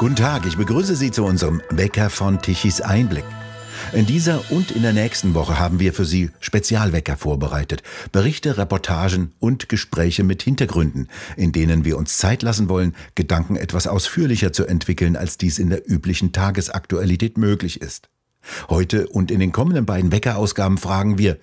Guten Tag, ich begrüße Sie zu unserem Wecker von Tichys Einblick. In dieser und in der nächsten Woche haben wir für Sie Spezialwecker vorbereitet. Berichte, Reportagen und Gespräche mit Hintergründen, in denen wir uns Zeit lassen wollen, Gedanken etwas ausführlicher zu entwickeln, als dies in der üblichen Tagesaktualität möglich ist. Heute und in den kommenden beiden Weckerausgaben fragen wir,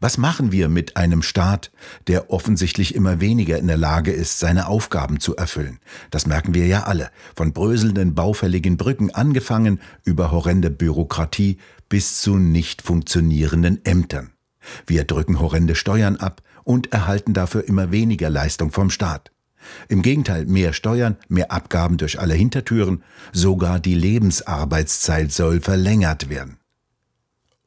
was machen wir mit einem Staat, der offensichtlich immer weniger in der Lage ist, seine Aufgaben zu erfüllen? Das merken wir ja alle, von bröselnden, baufälligen Brücken angefangen über horrende Bürokratie bis zu nicht funktionierenden Ämtern. Wir drücken horrende Steuern ab und erhalten dafür immer weniger Leistung vom Staat. Im Gegenteil, mehr Steuern, mehr Abgaben durch alle Hintertüren, sogar die Lebensarbeitszeit soll verlängert werden.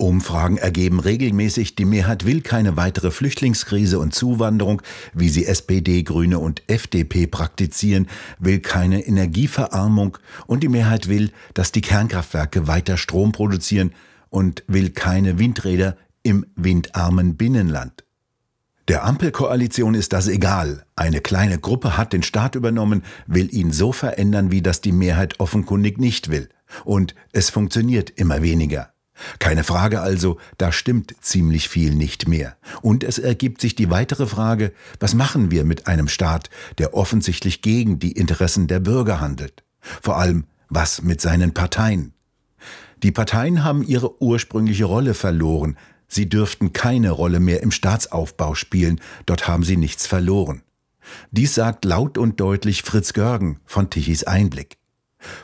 Umfragen ergeben regelmäßig, die Mehrheit will keine weitere Flüchtlingskrise und Zuwanderung, wie sie SPD, Grüne und FDP praktizieren, will keine Energieverarmung und die Mehrheit will, dass die Kernkraftwerke weiter Strom produzieren und will keine Windräder im windarmen Binnenland. Der Ampelkoalition ist das egal. Eine kleine Gruppe hat den Staat übernommen, will ihn so verändern, wie das die Mehrheit offenkundig nicht will. Und es funktioniert immer weniger. Keine Frage also, da stimmt ziemlich viel nicht mehr. Und es ergibt sich die weitere Frage, was machen wir mit einem Staat, der offensichtlich gegen die Interessen der Bürger handelt? Vor allem, was mit seinen Parteien? Die Parteien haben ihre ursprüngliche Rolle verloren. Sie dürften keine Rolle mehr im Staatsaufbau spielen, dort haben sie nichts verloren. Dies sagt laut und deutlich Fritz Görgen von Tichys Einblick.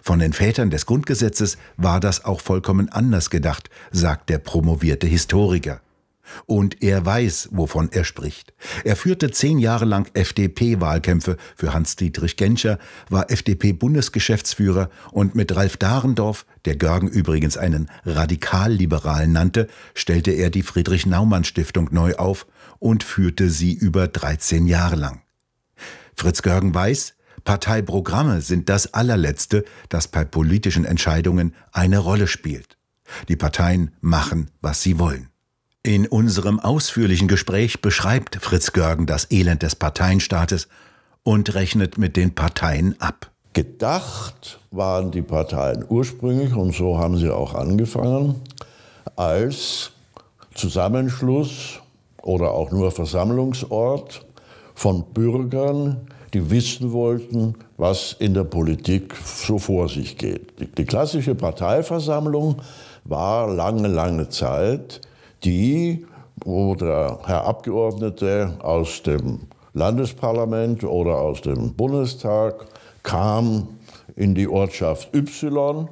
Von den Vätern des Grundgesetzes war das auch vollkommen anders gedacht, sagt der promovierte Historiker. Und er weiß, wovon er spricht. Er führte zehn Jahre lang FDP-Wahlkämpfe für Hans-Dietrich Genscher, war FDP-Bundesgeschäftsführer und mit Ralf Dahrendorf, der Görgen übrigens einen Radikalliberalen nannte, stellte er die Friedrich-Naumann-Stiftung neu auf und führte sie über 13 Jahre lang. Fritz Görgen weiß, Parteiprogramme sind das allerletzte, das bei politischen Entscheidungen eine Rolle spielt. Die Parteien machen, was sie wollen. In unserem ausführlichen Gespräch beschreibt Fritz Görgen das Elend des Parteienstaates und rechnet mit den Parteien ab. Gedacht waren die Parteien ursprünglich, und so haben sie auch angefangen, als Zusammenschluss oder auch nur Versammlungsort von Bürgern, die wissen wollten, was in der Politik so vor sich geht. Die, die klassische Parteiversammlung war lange, lange Zeit die, wo der Herr Abgeordnete aus dem Landesparlament oder aus dem Bundestag kam in die Ortschaft Y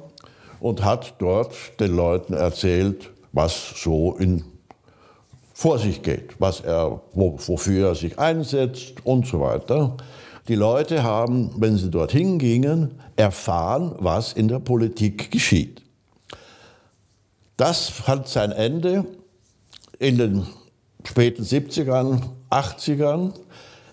und hat dort den Leuten erzählt, was so in, vor sich geht, was er, wofür er sich einsetzt und so weiter. Die Leute haben, wenn sie dorthin gingen, erfahren, was in der Politik geschieht. Das hat sein Ende in den späten 70ern, 80ern,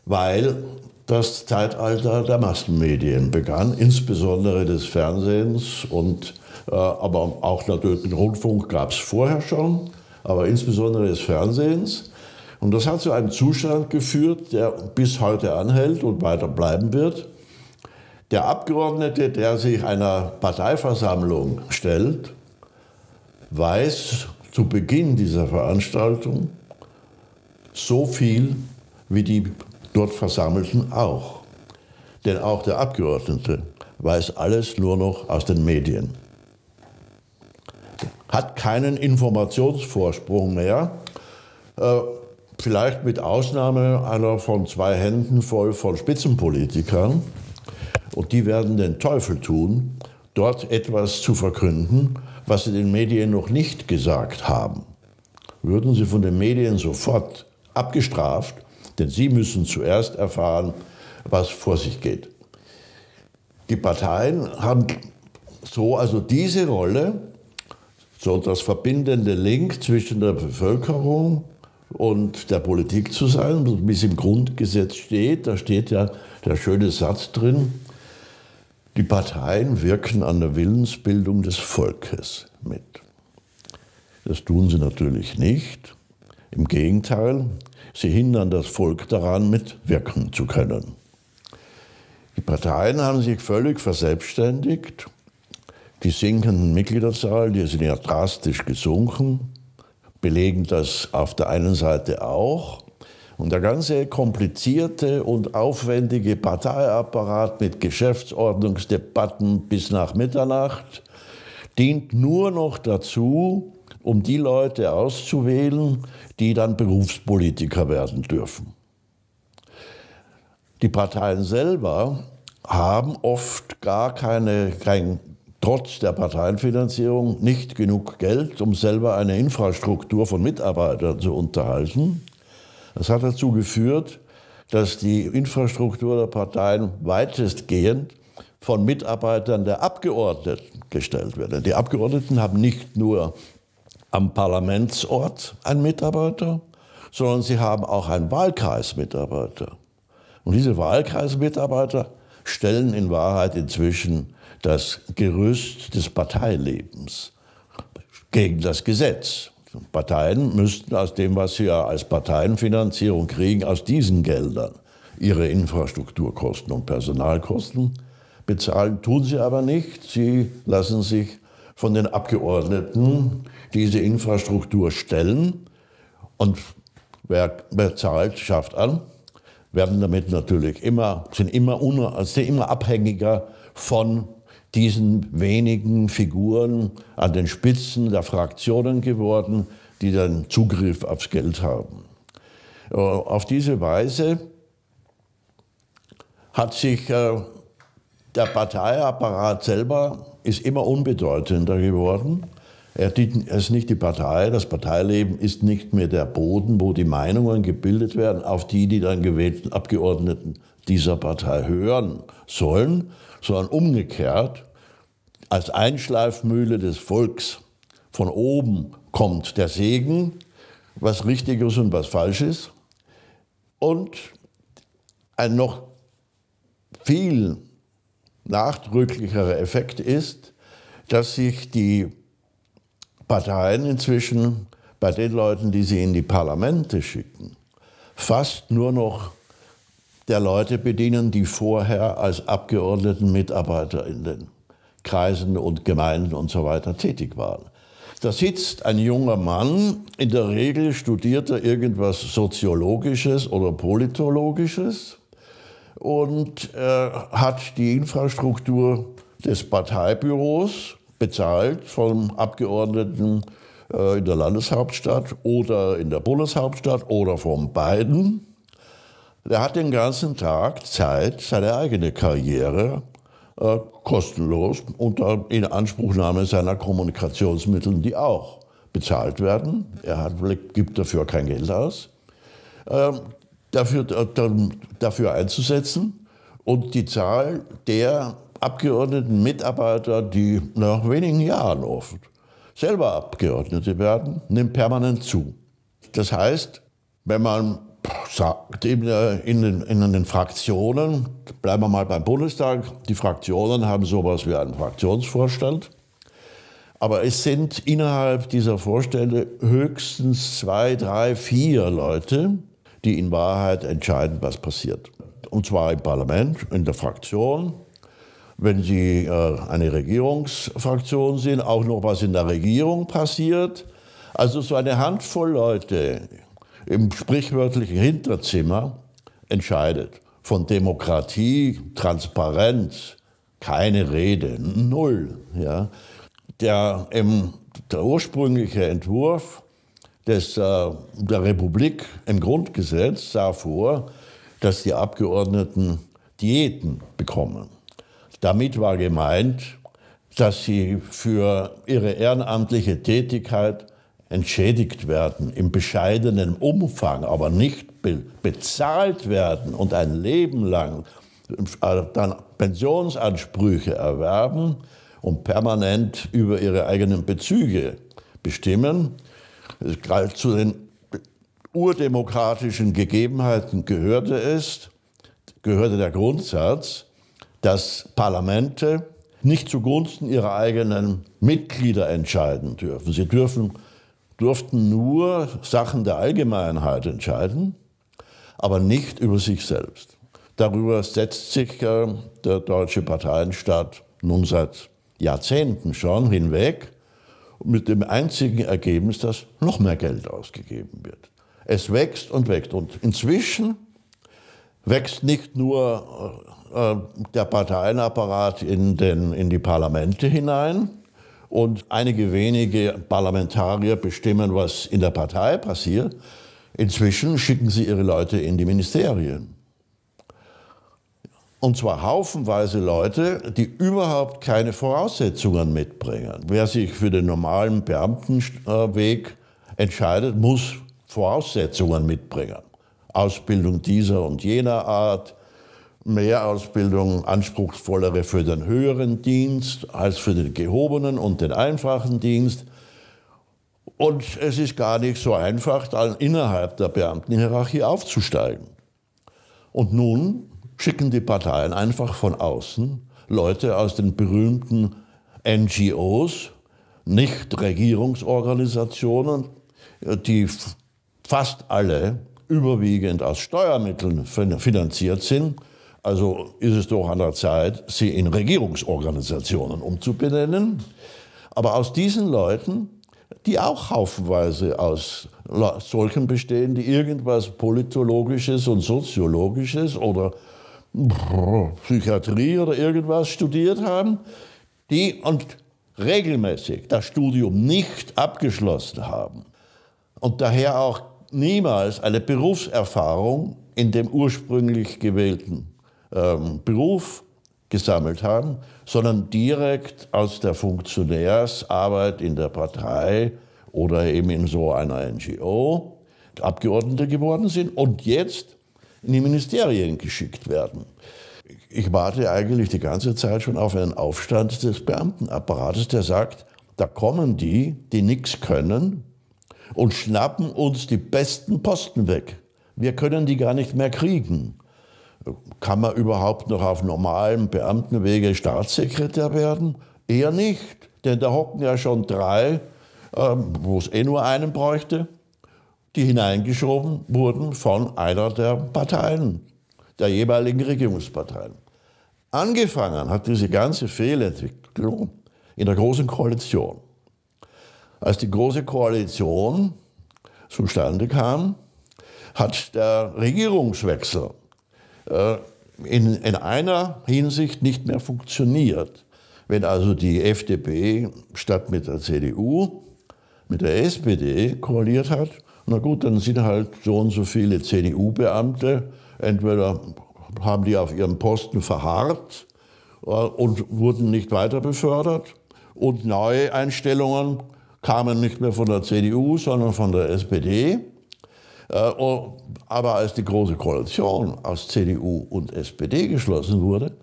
weil das Zeitalter der Massenmedien begann, insbesondere des Fernsehens und äh, aber auch natürlich den Rundfunk gab es vorher schon, aber insbesondere des Fernsehens. Und das hat zu einem Zustand geführt, der bis heute anhält und weiter bleiben wird. Der Abgeordnete, der sich einer Parteiversammlung stellt, weiß zu Beginn dieser Veranstaltung so viel wie die dort Versammelten auch. Denn auch der Abgeordnete weiß alles nur noch aus den Medien. Hat keinen Informationsvorsprung mehr. Äh, vielleicht mit Ausnahme einer von zwei Händen voll von Spitzenpolitikern, und die werden den Teufel tun, dort etwas zu verkünden, was sie den Medien noch nicht gesagt haben. Würden sie von den Medien sofort abgestraft, denn sie müssen zuerst erfahren, was vor sich geht. Die Parteien haben so also diese Rolle, so das verbindende Link zwischen der Bevölkerung und der Politik zu sein, wie es im Grundgesetz steht. Da steht ja der schöne Satz drin, die Parteien wirken an der Willensbildung des Volkes mit. Das tun sie natürlich nicht. Im Gegenteil, sie hindern das Volk daran, mitwirken zu können. Die Parteien haben sich völlig verselbstständigt. Die sinkenden Mitgliederzahlen, die sind ja drastisch gesunken belegen das auf der einen Seite auch. Und der ganze komplizierte und aufwendige Parteiapparat mit Geschäftsordnungsdebatten bis nach Mitternacht dient nur noch dazu, um die Leute auszuwählen, die dann Berufspolitiker werden dürfen. Die Parteien selber haben oft gar keine, kein, trotz der Parteienfinanzierung nicht genug Geld, um selber eine Infrastruktur von Mitarbeitern zu unterhalten. Das hat dazu geführt, dass die Infrastruktur der Parteien weitestgehend von Mitarbeitern der Abgeordneten gestellt wird. Die Abgeordneten haben nicht nur am Parlamentsort einen Mitarbeiter, sondern sie haben auch einen Wahlkreismitarbeiter. Und diese Wahlkreismitarbeiter stellen in Wahrheit inzwischen das Gerüst des Parteilebens gegen das Gesetz. Parteien müssten aus dem, was sie ja als Parteienfinanzierung kriegen, aus diesen Geldern ihre Infrastrukturkosten und Personalkosten bezahlen. Tun sie aber nicht. Sie lassen sich von den Abgeordneten diese Infrastruktur stellen und wer, bezahlt, schafft an. Werden damit natürlich immer, sind immer, un, sind immer abhängiger von diesen wenigen Figuren an den Spitzen der Fraktionen geworden, die dann Zugriff aufs Geld haben. Äh, auf diese Weise hat sich äh, der Parteiapparat selber ist immer unbedeutender geworden er ist nicht die Partei, das Parteileben ist nicht mehr der Boden, wo die Meinungen gebildet werden, auf die die dann gewählten Abgeordneten dieser Partei hören sollen, sondern umgekehrt als Einschleifmühle des Volks. Von oben kommt der Segen, was richtig ist und was falsch ist. Und ein noch viel nachdrücklicherer Effekt ist, dass sich die Parteien inzwischen bei den Leuten, die sie in die Parlamente schicken, fast nur noch der Leute bedienen, die vorher als Abgeordnetenmitarbeiter in den Kreisen und Gemeinden und so weiter tätig waren. Da sitzt ein junger Mann, in der Regel studiert er irgendwas Soziologisches oder Politologisches und äh, hat die Infrastruktur des Parteibüros bezahlt vom Abgeordneten äh, in der Landeshauptstadt oder in der Bundeshauptstadt oder von beiden. Der hat den ganzen Tag Zeit, seine eigene Karriere äh, kostenlos unter Inanspruchnahme seiner Kommunikationsmittel, die auch bezahlt werden. Er hat, gibt dafür kein Geld aus. Ähm, äh, dafür, dafür einzusetzen. Und die Zahl der Abgeordneten, Mitarbeiter, die nach wenigen Jahren oft selber Abgeordnete werden, nimmt permanent zu. Das heißt, wenn man sagt, äh, in den, in den Fraktionen, bleiben wir mal beim Bundestag, die Fraktionen haben sowas wie einen Fraktionsvorstand, aber es sind innerhalb dieser Vorstände höchstens zwei, drei, vier Leute, die in Wahrheit entscheiden, was passiert. Und zwar im Parlament, in der Fraktion, wenn Sie äh, eine Regierungsfraktion sind, auch noch was in der Regierung passiert. Also so eine Handvoll Leute im sprichwörtlichen Hinterzimmer entscheidet. Von Demokratie, Transparenz, keine Rede, null. Ja. Der, im, der ursprüngliche Entwurf des, äh, der Republik im Grundgesetz sah vor, dass die Abgeordneten Diäten bekommen. Damit war gemeint, dass sie für ihre ehrenamtliche Tätigkeit entschädigt werden, im bescheidenen Umfang, aber nicht be bezahlt werden und ein Leben lang äh, dann Pensionsansprüche erwerben und permanent über ihre eigenen Bezüge bestimmen. Es galt zu den urdemokratischen Gegebenheiten gehörte es, gehörte der Grundsatz, dass Parlamente nicht zugunsten ihrer eigenen Mitglieder entscheiden dürfen. Sie dürfen, durften nur Sachen der Allgemeinheit entscheiden, aber nicht über sich selbst. Darüber setzt sich äh, der deutsche Parteienstaat nun seit Jahrzehnten schon hinweg, mit dem einzigen Ergebnis, dass noch mehr Geld ausgegeben wird. Es wächst und wächst. Und inzwischen wächst nicht nur äh, der Parteienapparat in, den, in die Parlamente hinein und einige wenige Parlamentarier bestimmen, was in der Partei passiert. Inzwischen schicken sie ihre Leute in die Ministerien. Und zwar haufenweise Leute, die überhaupt keine Voraussetzungen mitbringen. Wer sich für den normalen Beamtenweg entscheidet, muss Voraussetzungen mitbringen. Ausbildung dieser und jener Art, mehr Ausbildung, anspruchsvollere für den höheren Dienst als für den gehobenen und den einfachen Dienst. Und es ist gar nicht so einfach, dann innerhalb der Beamtenhierarchie aufzusteigen. Und nun schicken die Parteien einfach von außen Leute aus den berühmten NGOs, Nichtregierungsorganisationen, die fast alle überwiegend aus Steuermitteln finanziert sind, also ist es doch an der Zeit, sie in Regierungsorganisationen umzubenennen. Aber aus diesen Leuten, die auch haufenweise aus solchen bestehen, die irgendwas politologisches und soziologisches oder Psychiatrie oder irgendwas studiert haben, die und regelmäßig das Studium nicht abgeschlossen haben und daher auch niemals eine Berufserfahrung in dem ursprünglich gewählten ähm, Beruf gesammelt haben, sondern direkt aus der Funktionärsarbeit in der Partei oder eben in so einer NGO Abgeordnete geworden sind und jetzt in die Ministerien geschickt werden. Ich warte eigentlich die ganze Zeit schon auf einen Aufstand des Beamtenapparates, der sagt, da kommen die, die nichts können, und schnappen uns die besten Posten weg. Wir können die gar nicht mehr kriegen. Kann man überhaupt noch auf normalem Beamtenwege Staatssekretär werden? Eher nicht, denn da hocken ja schon drei, ähm, wo es eh nur einen bräuchte, die hineingeschoben wurden von einer der Parteien, der jeweiligen Regierungsparteien. Angefangen hat diese ganze Fehlentwicklung in der Großen Koalition als die Große Koalition zustande kam, hat der Regierungswechsel äh, in, in einer Hinsicht nicht mehr funktioniert. Wenn also die FDP statt mit der CDU mit der SPD koaliert hat, na gut, dann sind halt so und so viele CDU-Beamte, entweder haben die auf ihrem Posten verharrt äh, und wurden nicht weiter befördert und neue Einstellungen kamen nicht mehr von der CDU, sondern von der SPD. Äh, oh, aber als die große Koalition aus CDU und SPD geschlossen wurde,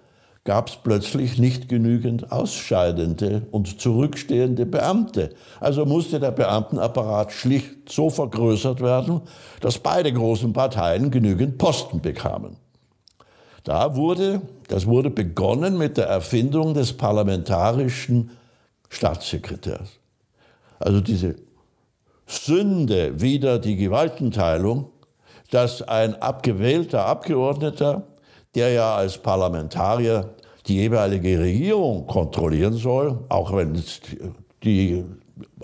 gab es plötzlich nicht genügend ausscheidende und zurückstehende Beamte. Also musste der Beamtenapparat schlicht so vergrößert werden, dass beide großen Parteien genügend Posten bekamen. Da wurde, das wurde begonnen mit der Erfindung des parlamentarischen Staatssekretärs. Also diese Sünde wieder die Gewaltenteilung, dass ein abgewählter Abgeordneter, der ja als Parlamentarier die jeweilige Regierung kontrollieren soll, auch wenn, die,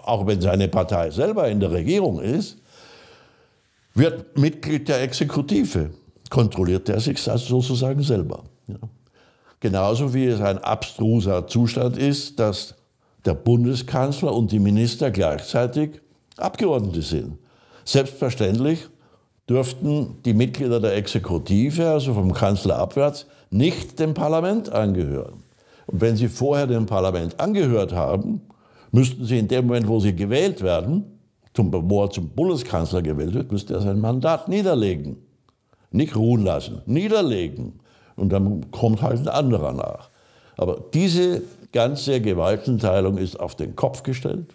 auch wenn seine Partei selber in der Regierung ist, wird Mitglied der Exekutive. Kontrolliert er sich also sozusagen selber. Ja. Genauso wie es ein abstruser Zustand ist, dass der Bundeskanzler und die Minister gleichzeitig Abgeordnete sind. Selbstverständlich dürften die Mitglieder der Exekutive, also vom Kanzler abwärts, nicht dem Parlament angehören. Und wenn sie vorher dem Parlament angehört haben, müssten sie in dem Moment, wo sie gewählt werden, zum, wo er zum Bundeskanzler gewählt wird, müsste er sein Mandat niederlegen. Nicht ruhen lassen, niederlegen. Und dann kommt halt ein anderer nach. Aber diese ganze Gewaltenteilung ist auf den Kopf gestellt,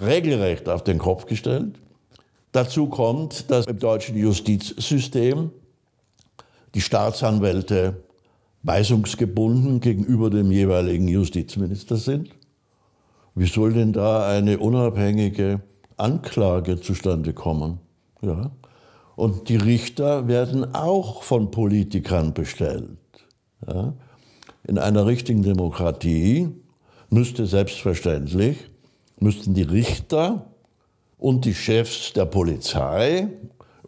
regelrecht auf den Kopf gestellt. Dazu kommt, dass im deutschen Justizsystem die Staatsanwälte weisungsgebunden gegenüber dem jeweiligen Justizminister sind. Wie soll denn da eine unabhängige Anklage zustande kommen? Ja. Und die Richter werden auch von Politikern bestellt. Ja. In einer richtigen Demokratie müsste selbstverständlich, müssten die Richter und die Chefs der Polizei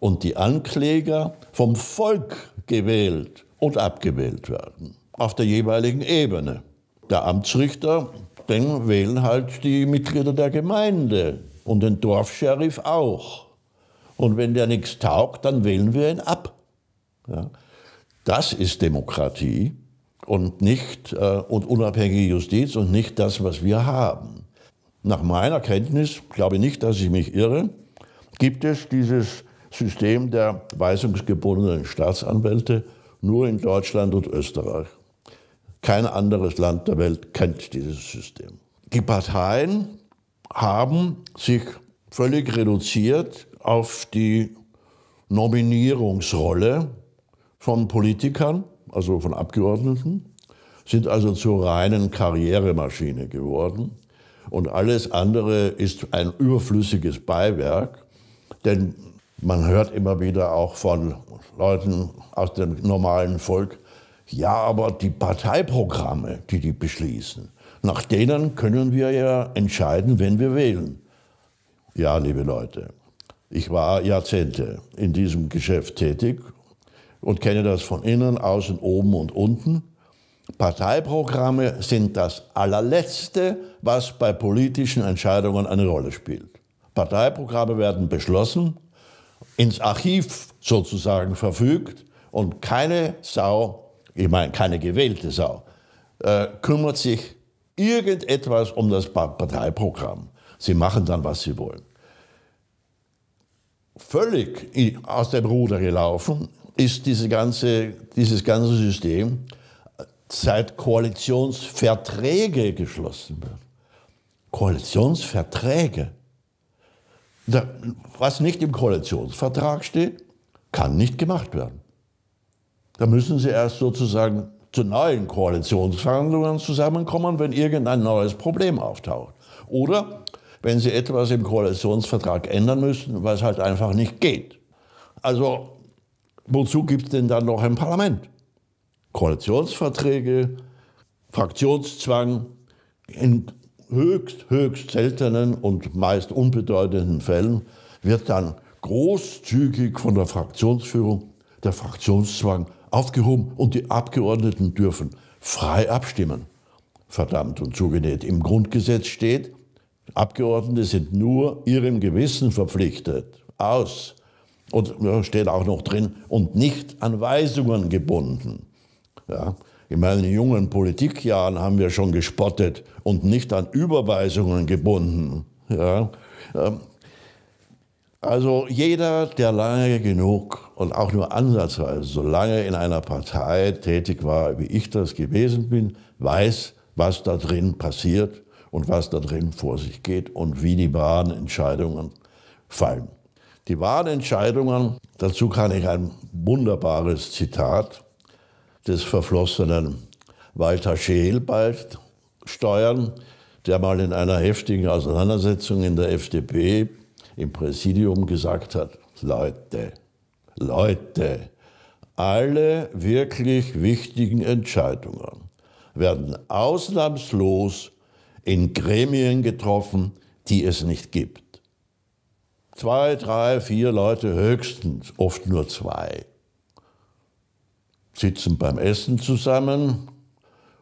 und die Ankläger vom Volk gewählt und abgewählt werden, auf der jeweiligen Ebene. Der Amtsrichter, den wählen halt die Mitglieder der Gemeinde und den Dorfscheriff auch. Und wenn der nichts taugt, dann wählen wir ihn ab. Ja. Das ist Demokratie und nicht äh, und unabhängige Justiz und nicht das, was wir haben. Nach meiner Kenntnis, glaube ich nicht, dass ich mich irre, gibt es dieses System der weisungsgebundenen Staatsanwälte nur in Deutschland und Österreich. Kein anderes Land der Welt kennt dieses System. Die Parteien haben sich völlig reduziert auf die Nominierungsrolle von Politikern also von Abgeordneten, sind also zur reinen Karrieremaschine geworden. Und alles andere ist ein überflüssiges Beiwerk, denn man hört immer wieder auch von Leuten aus dem normalen Volk, ja, aber die Parteiprogramme, die die beschließen, nach denen können wir ja entscheiden, wenn wir wählen. Ja, liebe Leute, ich war Jahrzehnte in diesem Geschäft tätig und kenne das von innen, außen, oben und unten. Parteiprogramme sind das allerletzte, was bei politischen Entscheidungen eine Rolle spielt. Parteiprogramme werden beschlossen, ins Archiv sozusagen verfügt und keine Sau, ich meine keine gewählte Sau, äh, kümmert sich irgendetwas um das Parteiprogramm. Sie machen dann, was sie wollen. Völlig aus dem Ruder gelaufen ist diese ganze, dieses ganze System äh, seit Koalitionsverträge geschlossen wird. Koalitionsverträge. Was nicht im Koalitionsvertrag steht, kann nicht gemacht werden. Da müssen Sie erst sozusagen zu neuen Koalitionsverhandlungen zusammenkommen, wenn irgendein neues Problem auftaucht. Oder wenn Sie etwas im Koalitionsvertrag ändern müssen, was halt einfach nicht geht. Also Wozu gibt es denn dann noch ein Parlament? Koalitionsverträge, Fraktionszwang in höchst, höchst seltenen und meist unbedeutenden Fällen wird dann großzügig von der Fraktionsführung der Fraktionszwang aufgehoben und die Abgeordneten dürfen frei abstimmen. Verdammt und zugenäht. Im Grundgesetz steht, Abgeordnete sind nur ihrem Gewissen verpflichtet. Aus und steht auch noch drin, und nicht an Weisungen gebunden. Ja. In meinen jungen Politikjahren haben wir schon gespottet und nicht an Überweisungen gebunden. Ja. Ähm, also jeder, der lange genug und auch nur ansatzweise so lange in einer Partei tätig war, wie ich das gewesen bin, weiß, was da drin passiert und was da drin vor sich geht und wie die wahren Entscheidungen fallen. Die wahren Entscheidungen, dazu kann ich ein wunderbares Zitat des verflossenen Walter Scheel bald steuern, der mal in einer heftigen Auseinandersetzung in der FDP im Präsidium gesagt hat, Leute, Leute, alle wirklich wichtigen Entscheidungen werden ausnahmslos in Gremien getroffen, die es nicht gibt. Zwei, drei, vier Leute höchstens, oft nur zwei, sitzen beim Essen zusammen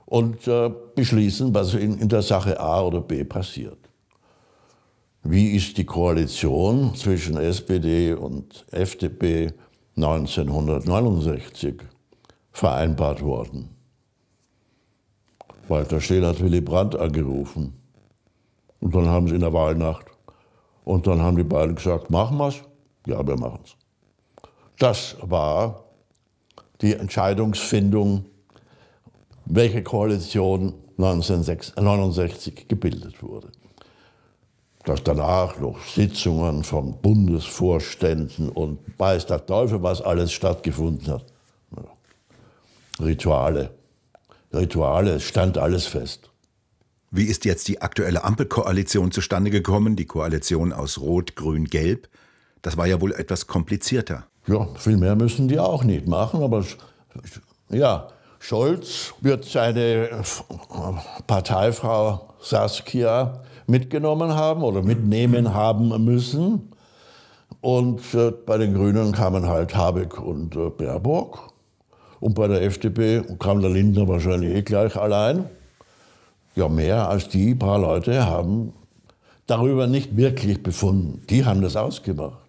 und äh, beschließen, was in, in der Sache A oder B passiert. Wie ist die Koalition zwischen SPD und FDP 1969 vereinbart worden? Walter Scheel hat Willy Brandt angerufen. Und dann haben sie in der Wahlnacht und dann haben die beiden gesagt, machen wir es. Ja, wir machen es. Das war die Entscheidungsfindung, welche Koalition 1969 gebildet wurde. Dass danach noch Sitzungen von Bundesvorständen und weiß der Teufel, was alles stattgefunden hat. Rituale. Rituale, es stand alles fest. Wie ist jetzt die aktuelle Ampelkoalition zustande gekommen, die Koalition aus Rot, Grün, Gelb? Das war ja wohl etwas komplizierter. Ja, viel mehr müssen die auch nicht machen, aber ja, Scholz wird seine Parteifrau Saskia mitgenommen haben oder mitnehmen haben müssen. Und äh, bei den Grünen kamen halt Habeck und äh, Baerbock. Und bei der FDP kam der Lindner wahrscheinlich eh gleich allein ja, mehr als die paar Leute haben darüber nicht wirklich befunden. Die haben das ausgemacht.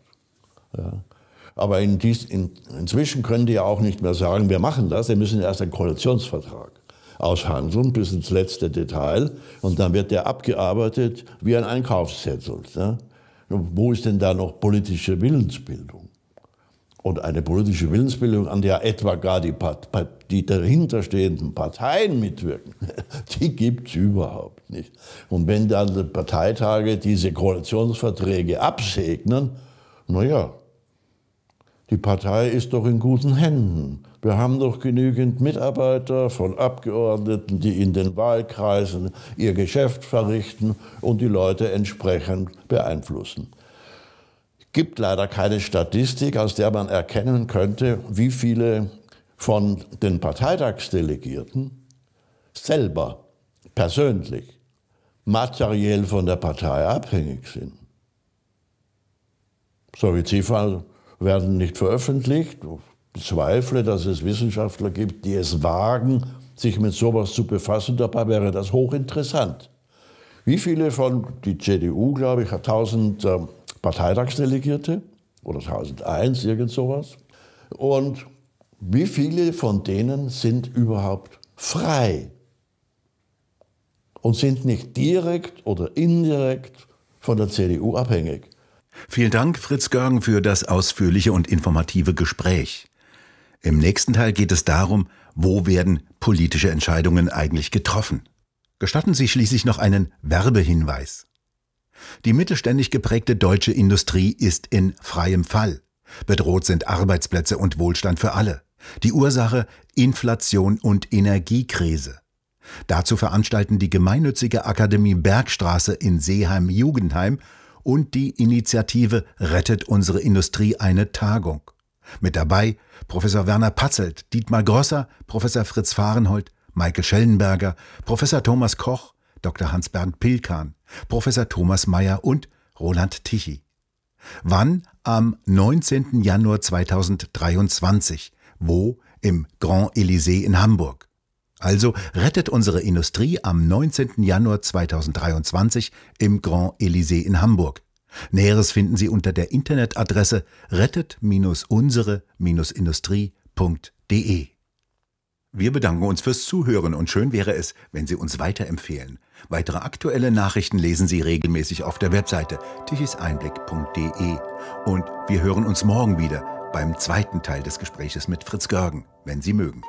Ja. Aber in dies, in, inzwischen können die ja auch nicht mehr sagen, wir machen das, wir müssen erst einen Koalitionsvertrag aushandeln bis ins letzte Detail und dann wird der abgearbeitet wie ein Einkaufszettel. Ne? Wo ist denn da noch politische Willensbildung? und eine politische Willensbildung, an der etwa gar die, die dahinterstehenden Parteien mitwirken, die gibt es überhaupt nicht. Und wenn dann die Parteitage diese Koalitionsverträge absegnen, naja, die Partei ist doch in guten Händen. Wir haben doch genügend Mitarbeiter von Abgeordneten, die in den Wahlkreisen ihr Geschäft verrichten und die Leute entsprechend beeinflussen gibt leider keine Statistik, aus der man erkennen könnte, wie viele von den Parteitagsdelegierten selber persönlich materiell von der Partei abhängig sind. So wie Ziffern werden nicht veröffentlicht. Ich bezweifle, dass es Wissenschaftler gibt, die es wagen, sich mit sowas zu befassen. Dabei wäre das hochinteressant. Wie viele von, die CDU, glaube ich, hat 1000 Parteitagsdelegierte oder 1001, irgend sowas. Und wie viele von denen sind überhaupt frei und sind nicht direkt oder indirekt von der CDU abhängig? Vielen Dank, Fritz Görgen, für das ausführliche und informative Gespräch. Im nächsten Teil geht es darum, wo werden politische Entscheidungen eigentlich getroffen. Gestatten Sie schließlich noch einen Werbehinweis. Die mittelständig geprägte deutsche Industrie ist in freiem Fall. Bedroht sind Arbeitsplätze und Wohlstand für alle. Die Ursache Inflation und Energiekrise. Dazu veranstalten die gemeinnützige Akademie Bergstraße in Seeheim-Jugendheim und die Initiative Rettet unsere Industrie eine Tagung. Mit dabei Professor Werner Patzelt, Dietmar Grosser, Professor Fritz Fahrenhold, Maike Schellenberger, Professor Thomas Koch, Dr. Hans-Bernd Pilkan, Professor Thomas Mayer und Roland Tichy. Wann? Am 19. Januar 2023. Wo? Im Grand Elysée in Hamburg. Also rettet unsere Industrie am 19. Januar 2023 im Grand Elysée in Hamburg. Näheres finden Sie unter der Internetadresse rettet-unsere-industrie.de. Wir bedanken uns fürs Zuhören und schön wäre es, wenn Sie uns weiterempfehlen. Weitere aktuelle Nachrichten lesen Sie regelmäßig auf der Webseite tichiseinblick.de. Und wir hören uns morgen wieder beim zweiten Teil des Gesprächs mit Fritz Görgen, wenn Sie mögen.